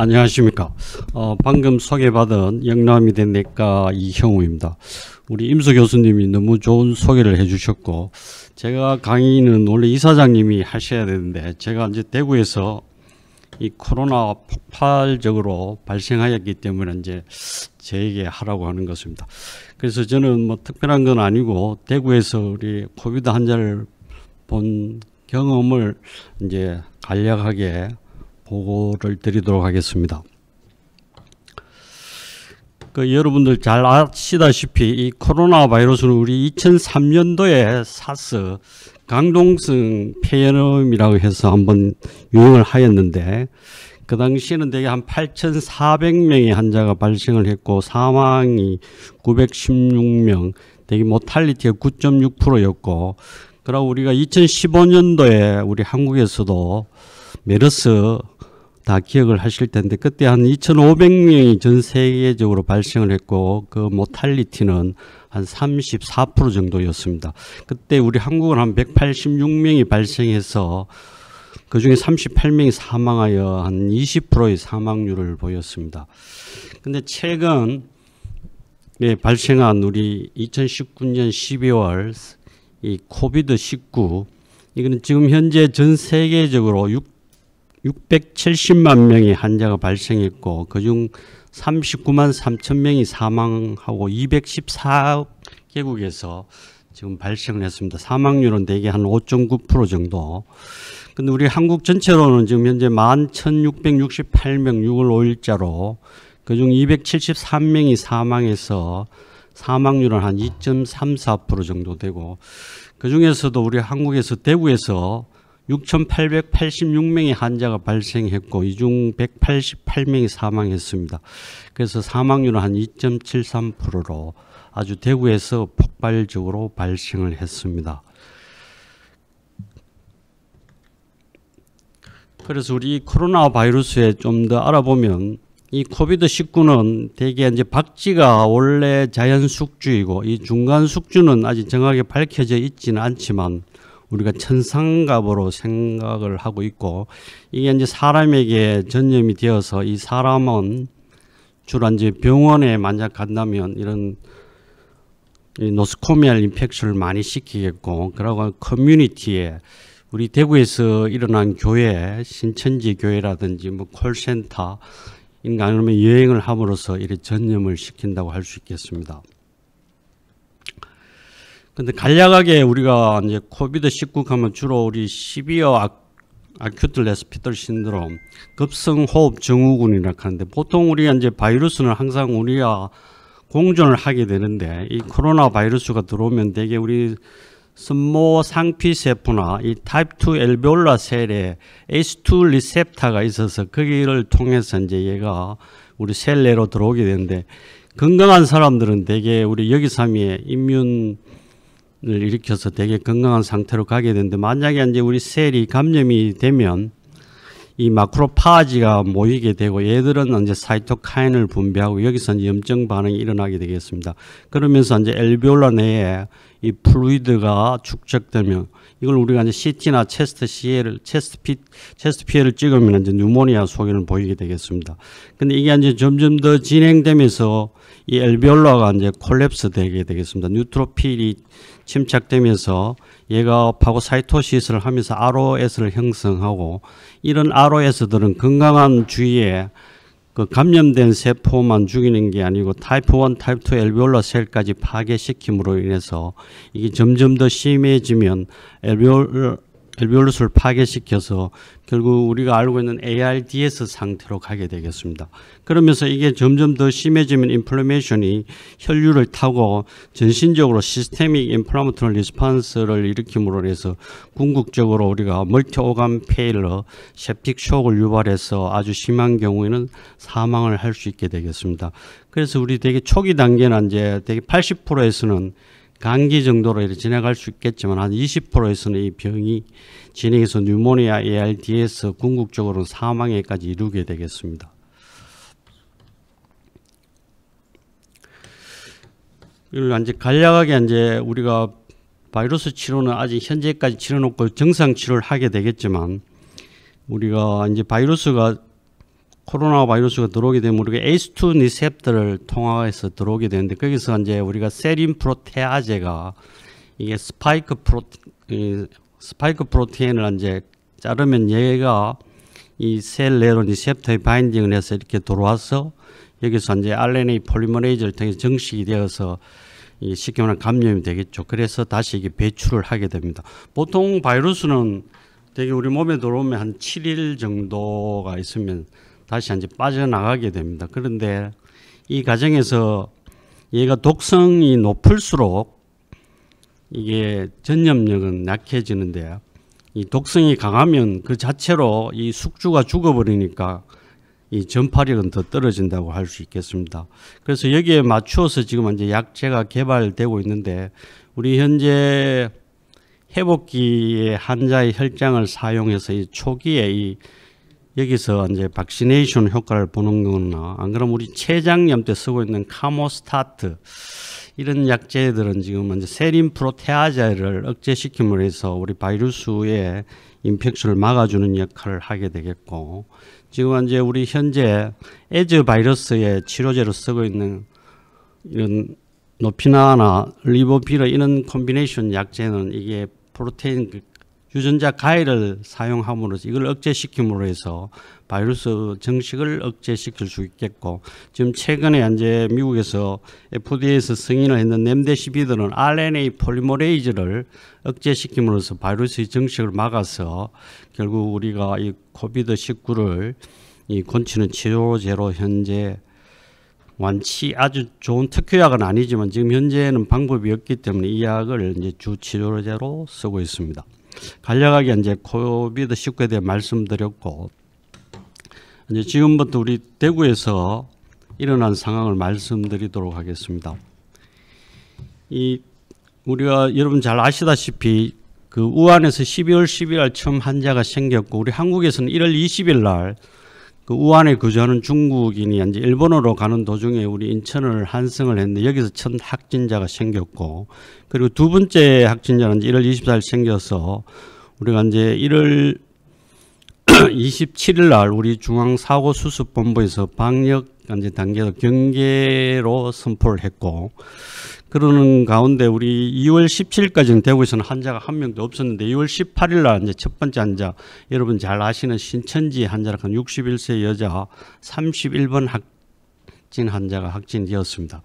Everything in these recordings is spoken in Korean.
안녕하십니까. 어, 방금 소개받은 영남이 된 내과 이형우입니다. 우리 임수 교수님이 너무 좋은 소개를 해주셨고 제가 강의는 원래 이사장님이 하셔야 되는데 제가 이제 대구에서 이 코로나 폭발적으로 발생하였기 때문에 이제 제에게 하라고 하는 것입니다. 그래서 저는 뭐 특별한 건 아니고 대구에서 우리 코비드 환자를 본 경험을 이제 간략하게 보고를 드리도록 하겠습니다. 그 여러분들 잘 아시다시피 이 코로나 바이러스는 우리 2003년도에 사스 강동성 폐렴이라고 해서 한번 유행을 하였는데 그 당시에는 대개 한 8,400명의 환자가 발생을 했고 사망이 916명, 대개 모탈리티가 9.6%였고 그러고 우리가 2015년도에 우리 한국에서도 메르스 다 기억을 하실 텐데 그때 한 2,500명이 전 세계적으로 발생을 했고 그 모탈리티는 한 34% 정도였습니다. 그때 우리 한국은 한 186명이 발생해서 그 중에 38명이 사망하여 한 20%의 사망률을 보였습니다. 근데 최근 예, 발생한 우리 2019년 12월 이 코비드 19 이거는 지금 현재 전 세계적으로 670만 명의 환자가 발생했고 그중 39만 3천 명이 사망하고 214개국에서 지금 발생을 했습니다. 사망률은 대개 한 5.9% 정도. 근데 우리 한국 전체로는 지금 현재 11,668명 6월 5일자로 그중 273명이 사망해서 사망률은 한 2.34% 정도 되고 그중에서도 우리 한국에서 대구에서 6,886명의 환자가 발생했고 이 중 188명이 사망했습니다. 그래서 사망률은 한 2.73%로 아주 대구에서 폭발적으로 발생을 했습니다. 그래서 우리 코로나 바이러스에 좀 더 알아보면 이 코비드 19는 대개 이제 박쥐가 원래 자연 숙주이고 이 중간 숙주는 아직 정확하게 밝혀져 있지는 않지만 우리가 천상갑으로 생각을 하고 있고 이게 이제 사람에게 전염이 되어서 이 사람은 주로 이제 병원에 만약 간다면 이런 이 노스코미알 인펙션을 많이 시키겠고 그러고 커뮤니티에 우리 대구에서 일어난 교회 신천지 교회라든지 뭐 콜센터 인가 아니면 여행을 함으로써 이렇 전염을 시킨다고 할 수 있겠습니다. 근데 간략하게 우리가 이제 코비드 19 하면 주로 우리 시비어 아, 큐트 레스피털 신드롬, 급성 호흡 증후군이라고 하는데 보통 우리가 이제 바이러스는 항상 우리가 공존을 하게 되는데 이 코로나 바이러스가 들어오면 대개 우리 승모 상피 세포나 이 타입 2 엘비올라 셀에 ACE2 리셉터가 있어서 거기를 통해서 이제 얘가 우리 셀 내로 들어오게 되는데 건강한 사람들은 대개 우리 여기삼위에인뮨 을 일으켜서 되게 건강한 상태로 가게 되는데 만약에 이제 우리 셀이 감염이 되면 이 마크로파지가 모이게 되고 얘들은 이제 사이토카인을 분비하고 여기서 염증 반응이 일어나게 되겠습니다. 그러면서 이제 엘비올라 내에 이 플루이드가 축적되면 이걸 우리가 이제 CT나 체스트 CL을 체스트 피 체스트 피해를 찍으면 이제 뉴모니아 소견을 보이게 되겠습니다. 근데 이게 이제 점점 더 진행되면서 이 엘비올라가 이제 콜랩스 되게 되겠습니다. 뉴트로필이 침착되면서 얘가파고 사이토시스를 하면서 ROS를 형성하고 이런 ROS들은 건강한 주위에 그 감염된 세포만 죽이는 게 아니고 타이프 1, 타이프 2 엘비올라 셀까지 파괴시킴으로 인해서 이게 점점 더 심해지면 엘비올 엘비올루스를 파괴시켜서 결국 우리가 알고 있는 ARDS 상태로 가게 되겠습니다. 그러면서 이게 점점 더 심해지면 인플레메이션이 혈류를 타고 전신적으로 시스테믹 인플라마토리 리스판스를 일으킴으로 해서 궁극적으로 우리가 멀티오감 페일러, 셉틱 쇼크를 유발해서 아주 심한 경우에는 사망을 할 수 있게 되겠습니다. 그래서 우리 되게 초기 단계는 이제 되게 80%에서는 감기 정도로 이렇게 진행할 수 있겠지만 한 20%에서는 이 병이 진행해서 뉴모니아, ARDS 궁극적으로는 사망에까지 이르게 되겠습니다. 이걸 이제 간략하게 이제 우리가 바이러스 치료는 아직 현재까지 치료놓고 정상 치료를 하게 되겠지만 우리가 이제 바이러스가 코로나 바이러스가 들어오게 되면 우리가 ACE2 리셉터를 통화해서 들어오게 되는데 거기서 이제 우리가 세린 프로테아제가 이게 스파이크 프로 스파이크 프로테인을 이제 자르면 얘가 이셀 내로 리셉터에 바인딩을 해서 이렇게 들어와서 여기서 이제 RNA 폴리머레이즈를 통해 서 정식이 되어서 이 쉽게 말하면 감염이 되겠죠. 그래서 다시 이게 배출을 하게 됩니다. 보통 바이러스는 되게 우리 몸에 들어오면 한 7일 정도가 있으면 다시 이제 빠져나가게 됩니다. 그런데 이 과정에서 얘가 독성이 높을수록 이게 전염력은 약해지는데 이 독성이 강하면 그 자체로 이 숙주가 죽어버리니까 이 전파력은 더 떨어진다고 할 수 있겠습니다. 그래서 여기에 맞추어서 지금 이제 약제가 개발되고 있는데 우리 현재 회복기에 환자의 혈장을 사용해서 이 초기에 이 여기서 이제 박시네이션 효과를 보는 거나 안 그럼 우리 췌장염 때 쓰고 있는 카모스타트 이런 약제들은 지금 이제 세린 프로테아제를 억제시킴으로 해서 우리 바이러스의 인펙션을 막아주는 역할을 하게 되겠고 지금 이제 우리 현재 에즈 바이러스의 치료제로 쓰고 있는 이런 노피나나 리보피라 이런 콤비네이션 약제는 이게 프로테인 그 유전자 가해를 사용함으로써 이걸 억제시킴으로 해서 바이러스 정식을 억제시킬 수 있겠고 지금 최근에 현재 미국에서 FDA에서 승인을 했는 램데시비드는 RNA 폴리모레이즈를 억제시킴으로써 바이러스의 정식을 막아서 결국 우리가 이 코비드 19를 이 건치는 치료제로 현재 완치 아주 좋은 특효약은 아니지만 지금 현재는 방법이 없기 때문에 이 약을 이제 주치료제로 쓰고 있습니다. 간략하게 이제 코비드 19에 대해 말씀드렸고 이제 지금부터 우리 대구에서 일어난 상황을 말씀드리도록 하겠습니다. 이 우리가 여러분 잘 아시다시피 그 우한에서 12월 12일 날 처음 환자가 생겼고 우리 한국에서는 1월 20일 날 그우한에 거주하는 중국인이 이제 일본으로 가는 도중에 우리 인천을 환승을 했는데 여기서 첫 확진자가 생겼고 그리고 두 번째 확진자는 이제 1월 24일 생겨서 우리가 이제 1월 27일 날 우리 중앙사고수습본부에서 방역 완전 단계로 경계로 선포를 했고 그러는 가운데 우리 2월 17일까지는 대구에서는 환자가 한 명도 없었는데 2월 18일 날 이제 첫 번째 환자 여러분 잘 아시는 신천지 환자라 한 61세 여자 31번 확진 환자가 확진되었습니다.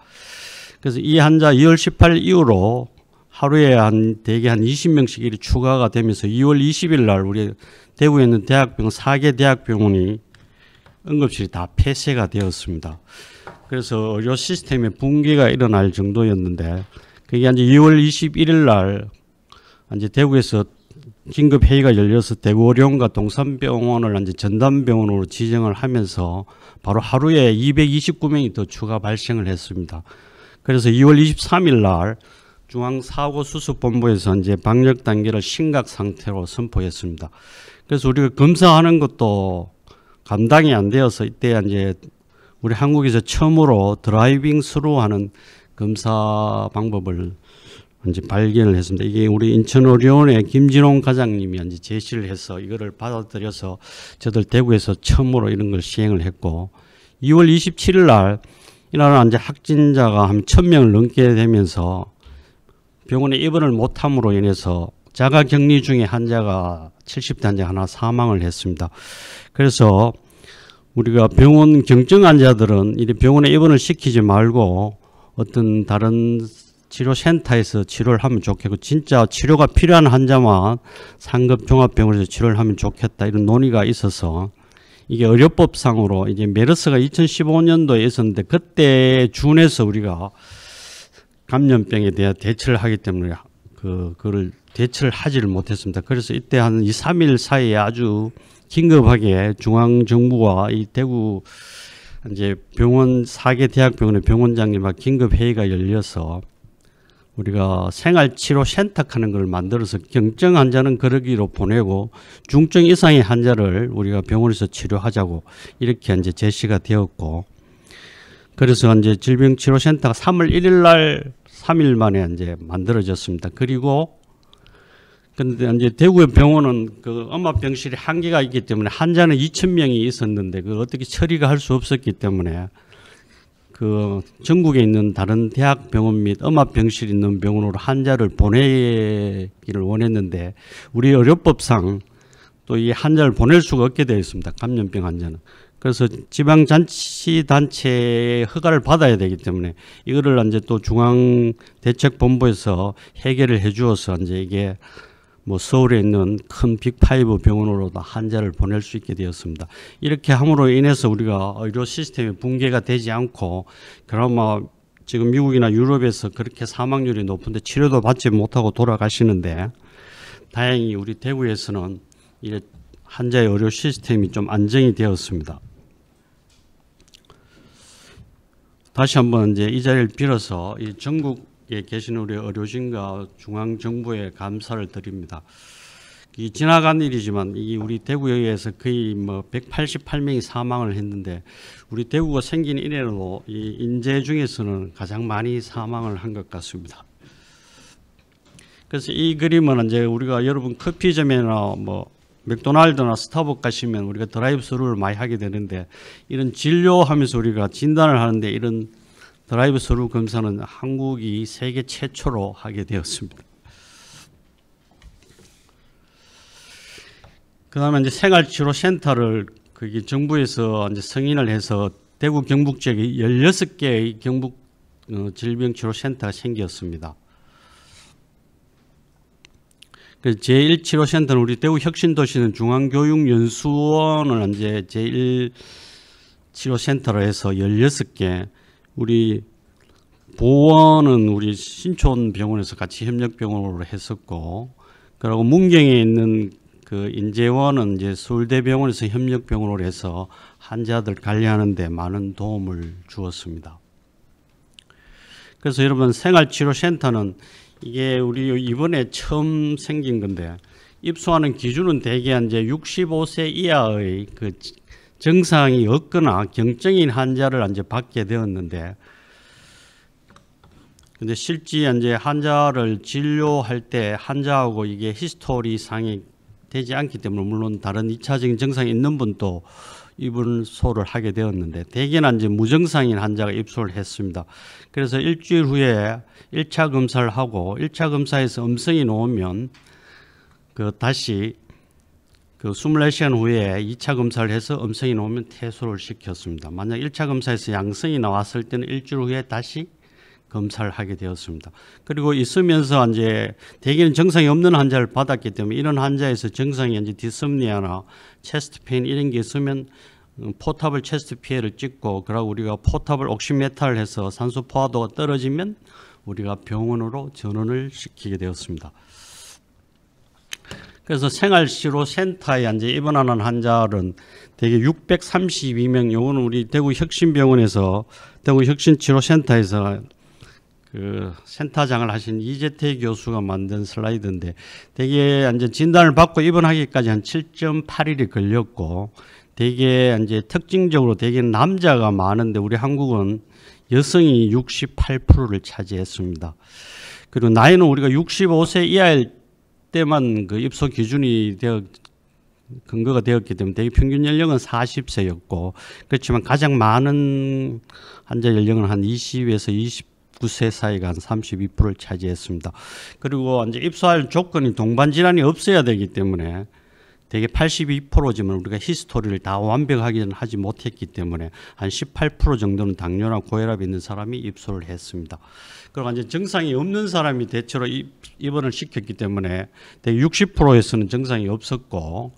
그래서 이 환자 2월 18일 이후로 하루에 한 대개 한 20명씩 이 추가가 되면서 2월 20일 날 우리 대구에 있는 대학병원 4개 대학병원이 응급실이 다 폐쇄가 되었습니다. 그래서 의료 시스템의 붕괴가 일어날 정도였는데 그게 이제 2월 21일 날 이제 대구에서 긴급 회의가 열려서 대구 어려움과 동산병원을 이제 전담병원으로 지정을 하면서 바로 하루에 229명이 더 추가 발생을 했습니다. 그래서 2월 23일 날 중앙사고수습본부에서 이제 방역 단계를 심각 상태로 선포했습니다. 그래서 우리가 검사하는 것도 감당이 안 되어서 이때 이제 우리 한국에서 처음으로 드라이빙 스루하는 검사 방법을 이제 발견을 했습니다. 이게 우리 인천의료원의 김진홍 과장님이 이제 제시를 해서 이거를 받아들여서 저들 대구에서 처음으로 이런 걸 시행을 했고 2월 27일 날 이날은 이제 확진자가 한 천명을 넘게 되면서 병원에 입원을 못함으로 인해서 자가 격리 중에 환자가 70대 환자 하나 사망을 했습니다. 그래서 우리가 병원 경증 환자들은 이 병원에 입원을 시키지 말고 어떤 다른 치료센터에서 치료를 하면 좋겠고 진짜 치료가 필요한 환자만 상급 종합병원에서 치료를 하면 좋겠다 이런 논의가 있어서 이게 의료법상으로 이제 메르스가 2015년도에 있었는데 그때 준에서 우리가 감염병에 대한 대처를 하기 때문에 그 그를 대처를 하지를 못했습니다. 그래서 이때 한 2, 3일 사이에 아주 긴급하게 중앙 정부와 이 대구 이제 병원 사개 대학병원의 병원장님과 긴급 회의가 열려서 우리가 생활치료센터 하는 걸 만들어서 경증 환자는 그러기로 보내고 중증 이상의 환자를 우리가 병원에서 치료하자고 이렇게 이제 제시가 되었고 그래서 이제 질병치료센터가 3월 1일 날 3일 만에 이제 만들어졌습니다. 그리고 근데 이제 대구의 병원은 그 엄마 병실에 한계가 있기 때문에 환자는 2천 명이 있었는데 그 어떻게 처리가 할 수 없었기 때문에 그 전국에 있는 다른 대학 병원 및 엄마 병실 있는 병원으로 환자를 보내기를 원했는데 우리 의료법상 또 이 환자를 보낼 수가 없게 되어 있습니다. 감염병 환자는. 그래서 지방 잔치 단체의 허가를 받아야 되기 때문에 이거를 이제 또 중앙 대책 본부에서 해결을 해 주어서 이제 이게 뭐 서울에 있는 큰 빅파이브 병원으로도 환자를 보낼 수 있게 되었습니다. 이렇게 함으로 인해서 우리가 의료 시스템이 붕괴가 되지 않고 그나마 지금 미국이나 유럽에서 그렇게 사망률이 높은데 치료도 받지 못하고 돌아가시는데 다행히 우리 대구에서는 이제 환자의 의료 시스템이 좀 안정이 되었습니다. 다시 한번 이제 이 자리를 빌어서 이 전국에 계신 우리 의료진과 중앙 정부에 감사를 드립니다. 이 지나간 일이지만 이 우리 대구에 서 거의 뭐 188명이 사망을 했는데 우리 대구가 생긴 이래로 이 인재 중에서는 가장 많이 사망을 한 것 같습니다. 그래서 이 그림은 이제 우리가 여러분 커피점이나 뭐 맥도날드나 스타벅 가시면 우리가 드라이브스루를 많이 하게 되는데 이런 진료하면서 우리가 진단을 하는데 이런 드라이브스루 검사는 한국이 세계 최초로 하게 되었습니다. 그 다음에 이제 생활치료센터를 그게 정부에서 이제 승인을 해서 대구 경북 지역에 어, 16개의 경북 질병치료센터가 생겼습니다. 그 제1치료센터는 우리 대구 혁신도시는 중앙교육연수원을 이제 제1치료센터로 해서 16개 우리 보원은 우리 신촌병원에서 같이 협력병원으로 했었고 그리고 문경에 있는 그 인재원은 이제 서울대병원에서 협력병원으로 해서 환자들 관리하는데 많은 도움을 주었습니다. 그래서 여러분 생활치료센터는 이게 우리 이번에 처음 생긴 건데 입소하는 기준은 대개 이제 65세 이하의 그 증상이 없거나 경증인 환자를 이제 받게 되었는데 근데 실제 이제 환자를 진료할 때 환자하고 이게 히스토리 상이 되지 않기 때문에 물론 다른 이차적인 증상이 있는 분도 입원소를 하게 되었는데 대개나 이제 무증상인 환자가 입소를 했습니다. 그래서 일주일 후에 1차 검사를 하고 1차 검사에서 음성이 나오면 그 다시 그 24시간 후에 2차 검사를 해서 음성이 나오면 퇴소를 시켰습니다. 만약 1차 검사에서 양성이 나왔을 때는 일주일 후에 다시 검사를 하게 되었습니다. 그리고 있으면서 이제 대개는 증상이 없는 환자를 받았기 때문에 이런 환자에서 증상이 이제 디스니아나 체스트 페인 이런 게 있으면 음, 포탑을 체스트 피해를 찍고 그러고 우리가 포탑을 옥시메탈 해서 산소 포화도가 떨어지면 우리가 병원으로 전원을 시키게 되었습니다. 그래서 생활치료센터에 이제 입원하는 환자는 대개 632명, 이거는 우리 대구 혁신병원에서 대구 혁신치료센터에서 그 센터장을 하신 이재태 교수가 만든 슬라이드인데 대개 이제 진단을 받고 입원하기까지 한 7.8일이 걸렸고 대개 이제 특징적으로 대개 남자가 많은데 우리 한국은 여성이 68%를 차지했습니다. 그리고 나이는 우리가 65세 이하일 때만 그 입소 기준이 되어 근거가 되었기 때문에 대개 평균 연령은 40세였고 그렇지만 가장 많은 환자 연령은 한 20에서 20 9세 사이가 한 32%를 차지했습니다. 그리고 이제 입소할 조건이 동반 질환이 없어야 되기 때문에 대개 82%지만 우리가 히스토리를 다 완벽하게는 하지 못했기 때문에 한 18% 정도는 당뇨나 고혈압이 있는 사람이 입소를 했습니다. 그리고 그러니까 완전 증상이 없는 사람이 대체로 입원을 시켰기 때문에 대개 60%에서는 증상이 없었고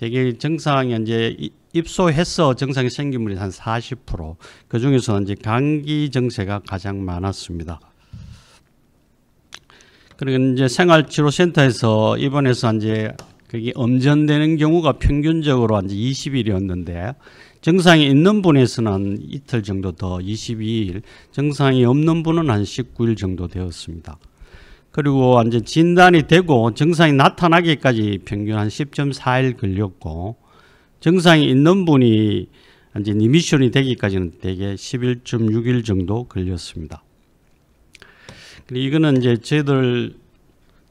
대개 정상이 이제 입소해서 정상이 생긴 분이 한 40%, 그 중에서 이제 감기 증세가 가장 많았습니다. 그리고 이제 생활치료센터에서 입원해서 이제 그게 엄전되는 경우가 평균적으로 이제 20일이었는데 증상이 있는 분에서는 이틀 정도 더 22일, 증상이 없는 분은 한 19일 정도 되었습니다. 그리고 완전 진단이 되고 증상이 나타나기까지 평균 한 10.4일 걸렸고 증상이 있는 분이 이제 리미션이 되기까지는 대개 11.6일 정도 걸렸습니다. 그리고 이거는 이제 저희들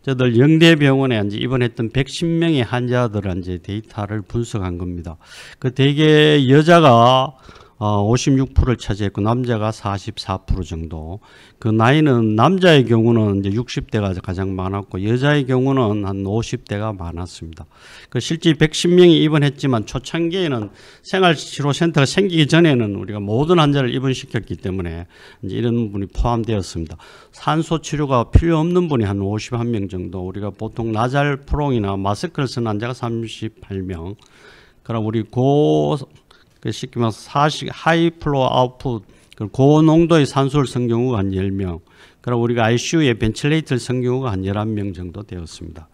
저들 영대병원에 이제 입원했던 110명의 환자들 이제 데이터를 분석한 겁니다. 그 대개 여자가 어, 56%를 차지했고 남자가 44% 정도. 그 나이는 남자의 경우는 이제 60대가 가장 많았고 여자의 경우는 한 50대가 많았습니다. 그 실제 110명이 입원했지만 초창기에는 생활치료센터가 생기기 전에는 우리가 모든 환자를 입원시켰기 때문에 이제 이런 분이 포함되었습니다. 산소 치료가 필요 없는 분이 한 51명 정도. 우리가 보통 나잘 프롱이나 마스크를 쓴 환자가 38명. 그럼 우리 고그 쉽게 말해서 사식 하이 플로 아웃풋 그 고농도의 산소를 성경우가 한 10명 그리고 우리가 ICU에 벤틸레이터를 성경우가 한 11명 정도 되었습니다.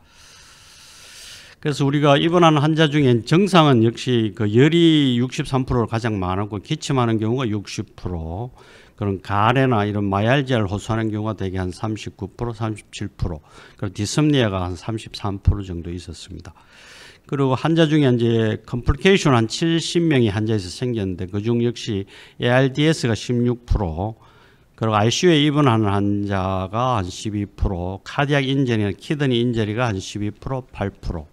그래서 우리가 입원하는 환자 중엔 정상은 역시 그 열이 63%를 가장 많았고 기침하는 경우가 60% 그런 가래나 이런 마얄지를 호소하는 경우가 대개 한 39%, 37% 그리고 디스니아가한 33% 정도 있었습니다. 그리고 환자 중에 이제 컴플리케이션 한 70명이 환자에서 생겼는데 그중 역시 ARDS가 16% 그리고 ICU에 입원하는 환자가 한 12%, 카디악 인절이나 키드니 인절이가 한 12%, 8%,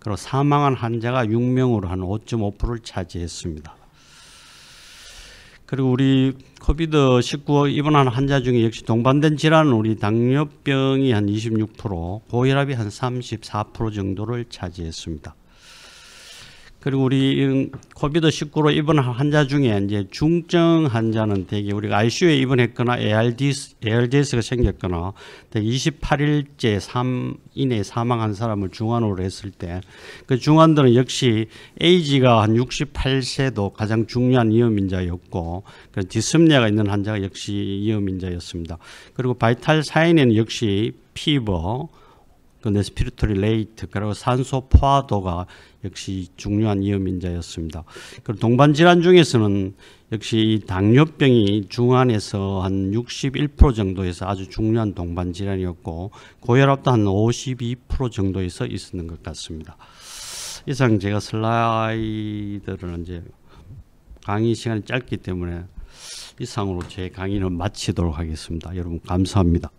그리고 사망한 환자가 6명으로 한 5.5%를 차지했습니다. 그리고 우리 코비드 19 입원한 환자 중에 역시 동반된 질환은 우리 당뇨병이 한 26%, 고혈압이 한 34% 정도를 차지했습니다. 그리고 우리 코비드 19로 입원한 환자 중에 이제 중증 환자는 대개 우리가 ICU에 입원했거나 ARDS, ARDS가 생겼거나 대개 28일째 3 이내에 사망한 사람을 중환으로 했을 때 그 중환들은 역시 에이지가 한 68세도 가장 중요한 위험 인자였고 그 디스니아가 있는 환자가 역시 위험 인자였습니다. 그리고 바이탈 사인에는 역시 피버 그런데 스피루토리레이트그리고 산소 포화도가 역시 중요한 위험인자였습니다. 그리고 동반 질환 중에서는 역시 당뇨병이 중환에서 한 61% 정도에서 아주 중요한 동반 질환이었고 고혈압도 한 52% 정도에서 있었는 것 같습니다. 이상 제가 슬라이드를 이제 강의 시간이 짧기 때문에 이상으로 제 강의는 마치도록 하겠습니다. 여러분 감사합니다.